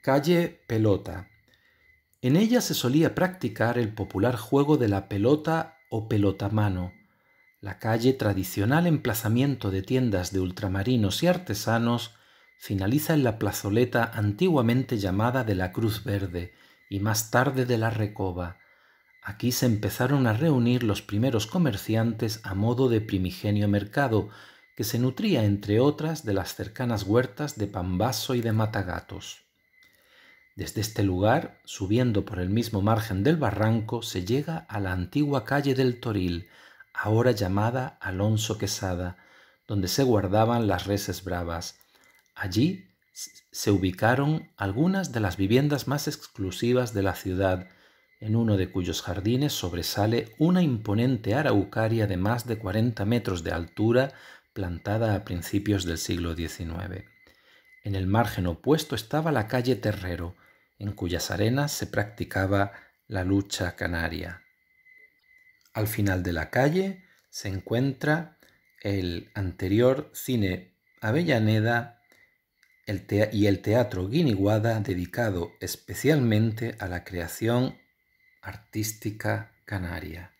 calle Pelota. En ella se solía practicar el popular juego de la pelota o pelotamano, la calle tradicional emplazamiento de tiendas de ultramarinos y artesanos finaliza en la plazoleta antiguamente llamada de la Cruz Verde y más tarde de la Recoba. Aquí se empezaron a reunir los primeros comerciantes a modo de primigenio mercado, que se nutría entre otras de las cercanas huertas de Pambaso y de Matagatos. Desde este lugar, subiendo por el mismo margen del barranco, se llega a la antigua calle del Toril, ahora llamada Alonso Quesada, donde se guardaban las reses bravas. Allí se ubicaron algunas de las viviendas más exclusivas de la ciudad, en uno de cuyos jardines sobresale una imponente araucaria de más de 40 metros de altura plantada a principios del siglo XIX. En el margen opuesto estaba la calle Terrero, en cuyas arenas se practicaba la lucha canaria. Al final de la calle se encuentra el anterior cine Avellaneda y el teatro Guiniguada dedicado especialmente a la creación artística canaria.